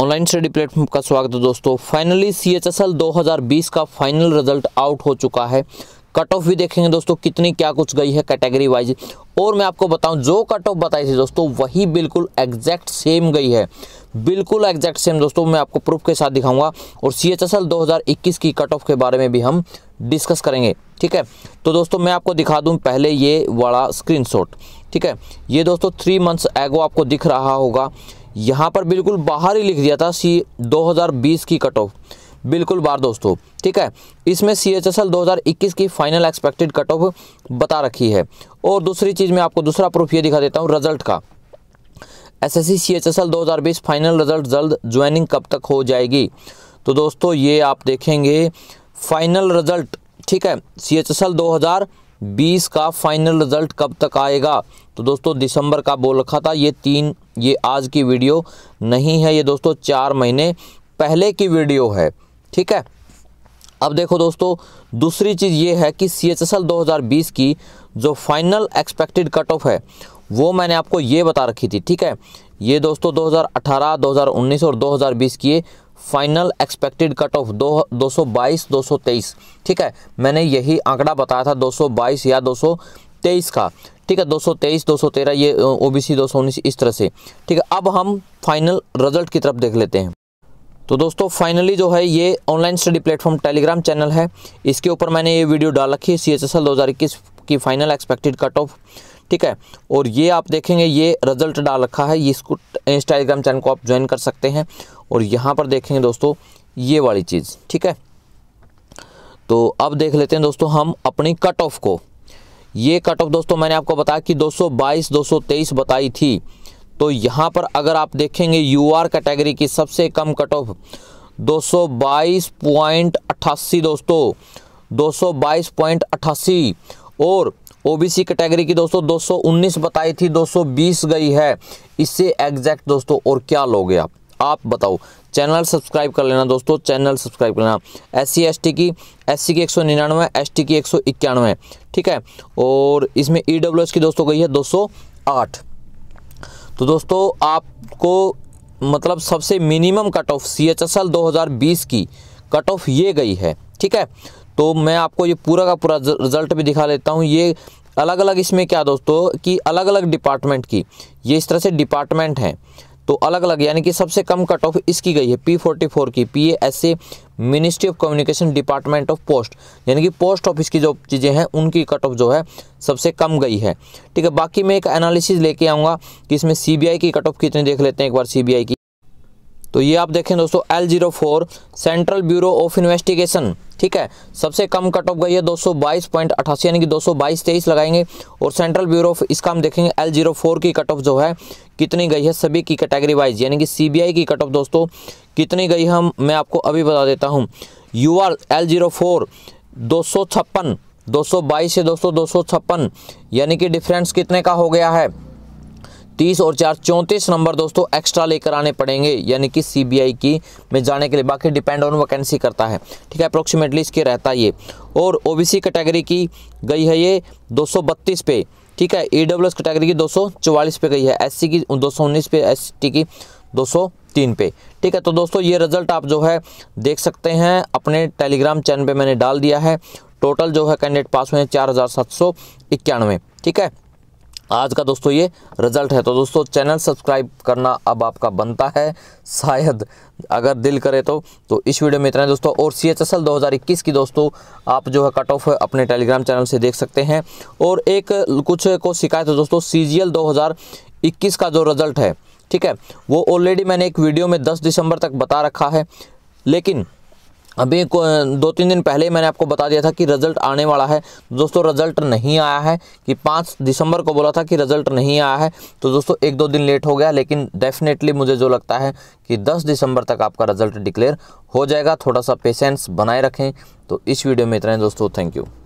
online study platform का स्वागत है दोस्तों finally C H S L दो हज़ार बीस का फाइनल रिजल्ट आउट हो चुका है कट ऑफ भी देखेंगे दोस्तों कितनी क्या कुछ गई है कैटेगरी वाइज और मैं आपको बताऊं जो कट ऑफ बताई थी दोस्तों वही बिल्कुल एग्जैक्ट सेम गई है बिल्कुल एग्जैक्ट सेम दोस्तों मैं आपको प्रूफ के साथ दिखाऊंगा और सी एच एस एल दो हज़ार इक्कीस की कट ऑफ के बारे में भी हम डिस्कस करेंगे ठीक है तो दोस्तों मैं आपको दिखा दूँ पहले ये वाला शॉट ठीक है ये दोस्तों थ्री मंथ्स एगो आपको दिख रहा होगा यहाँ पर बिल्कुल बाहर ही लिख दिया था सी 2020 की कट ऑफ बिल्कुल बार दोस्तों ठीक है इसमें सी एच एस एल दो की फाइनल एक्सपेक्टेड कट ऑफ बता रखी है और दूसरी चीज़ मैं आपको दूसरा प्रूफ ये दिखा देता हूँ रिजल्ट का S S C C H S L दो फाइनल रिजल्ट जल्द ज्वाइनिंग कब तक हो जाएगी तो दोस्तों ये आप देखेंगे फाइनल रिजल्ट ठीक है सी एच एस एल दो हज़ार बीस का फाइनल रिजल्ट कब तक आएगा तो दोस्तों दिसंबर का बोल रखा था ये तीन ये आज की वीडियो नहीं है ये दोस्तों चार महीने पहले की वीडियो है ठीक है अब देखो दोस्तों दूसरी चीज़ ये है कि सी एच एस एल दो की जो फाइनल एक्सपेक्टेड कट ऑफ है वो मैंने आपको ये बता रखी थी ठीक है ये दोस्तों 2018, 2019 और 2020 की फाइनल एक्सपेक्टेड कट ऑफ दो दो ठीक है मैंने यही आंकड़ा बताया था 222 या 223 का ठीक है 223 213 ये ओबीसी 219 इस तरह से ठीक है अब हम फाइनल रिजल्ट की तरफ देख लेते हैं तो दोस्तों फाइनली जो है ये online study platform Telegram channel है इसके ऊपर मैंने ये वीडियो डाल रखी है सी एच एस एल दो हज़ार इक्कीस की फाइनल एक्सपेक्टेड कट ऑफ ठीक है और ये आप देखेंगे ये रिजल्ट डाल रखा है इसको इंस्टाग्राम चैनल को आप ज्वाइन कर सकते हैं और यहाँ पर देखेंगे दोस्तों ये वाली चीज़ ठीक है तो अब देख लेते हैं दोस्तों हम अपनी कट ऑफ को ये कट ऑफ दोस्तों मैंने आपको बताया कि 222 223 बताई थी तो यहाँ पर अगर आप देखेंगे यू आर कैटेगरी की सबसे कम कट ऑफ अट्ठासी दोस्तों अट्ठासी और ओबीसी कैटेगरी की दोस्तों 219 बताई थी 220 गई है इससे एग्जैक्ट दोस्तों और क्या लोगे आप आप बताओ चैनल सब्सक्राइब कर लेना दोस्तों चैनल सब्सक्राइब कर लेना एस सी की एस की एक सौ निन्यानवे एस की एक सौ इक्यानवे ठीक है और इसमें ई डब्ल्यू एस की दोस्तों गई है दो सौ आठ तो दोस्तों आपको मतलब सबसे minimum cut off C H S L दो हज़ार बीस की कट ऑफ ये गई है ठीक है तो मैं आपको ये पूरा का पूरा रिजल्ट भी दिखा लेता हूँ ये अलग अलग इसमें क्या दोस्तों कि अलग अलग डिपार्टमेंट की ये इस तरह से डिपार्टमेंट हैं तो अलग अलग यानी कि सबसे कम कट ऑफ इसकी गई है पी फोर्टी फोर की P A S A ministry of communication department of post यानी कि पोस्ट ऑफिस की जो चीज़ें हैं उनकी कट ऑफ जो है सबसे कम गई है ठीक है बाकी मैं एक एनालिसिस लेके आऊँगा कि इसमें आई की कट ऑफ कितनी देख लेते हैं एक बार आई की तो ये आप देखें दोस्तों L zero four central bureau of investigation ठीक है सबसे कम कट ऑफ गई है दो सौ बाईस पॉइंट अठासी यानी कि दो सौ बाईस तेईस लगाएंगे और सेंट्रल ब्यूरो ऑफ इसका हम देखेंगे एल जीरो फोर की कट ऑफ जो है कितनी गई है सभी की कैटेगरी वाइज यानी कि सीबीआई की कट ऑफ दोस्तों कितनी गई है हम मैं आपको अभी बता देता हूँ U R L zero four दो सौ छप्पन दो सौ बाईस से दोस्तों दो सौ छप्पन यानी कि डिफरेंस कितने का हो गया है तीस और चार चौंतीस नंबर दोस्तों एक्स्ट्रा लेकर आने पड़ेंगे यानी कि सीबीआई की में जाने के लिए बाकी डिपेंड ऑन वैकेंसी करता है ठीक है अप्रोक्सीमेटली इसके रहता ये और ओबीसी कैटेगरी की गई है ये 232 पे ठीक है ई e कैटेगरी की 244 पे गई है एस की दो पे एस की तीन पे ठीक है तो दोस्तों ये रिजल्ट आप जो है देख सकते हैं अपने टेलीग्राम चैनल पे मैंने डाल दिया है टोटल जो है कैंडिडेट पास हुए हैं चार ठीक है आज का दोस्तों ये रिजल्ट है तो दोस्तों चैनल सब्सक्राइब करना अब आपका बनता है शायद अगर दिल करे तो तो इस वीडियो में इतना है दोस्तों और सी एच एस एल दो हज़ार इक्कीस की दोस्तों आप जो है कट ऑफ अपने टेलीग्राम चैनल से देख सकते हैं और एक कुछ को शिकायत है दोस्तों सी जी एल दो हज़ार इक्कीस का जो रिज़ल्ट है ठीक है वो ऑलरेडी मैंने एक वीडियो में दस दिसंबर तक बता रखा है लेकिन अभी दो तीन दिन पहले मैंने आपको बता दिया था कि रिजल्ट आने वाला है दोस्तों रिजल्ट नहीं आया है कि पाँच दिसंबर को बोला था कि रिजल्ट नहीं आया है तो दोस्तों एक दो दिन लेट हो गया लेकिन डेफिनेटली मुझे जो लगता है कि दस दिसंबर तक आपका रिजल्ट डिक्लेयर हो जाएगा थोड़ा सा पेशेंस बनाए रखें तो इस वीडियो में इतना है दोस्तों थैंक यू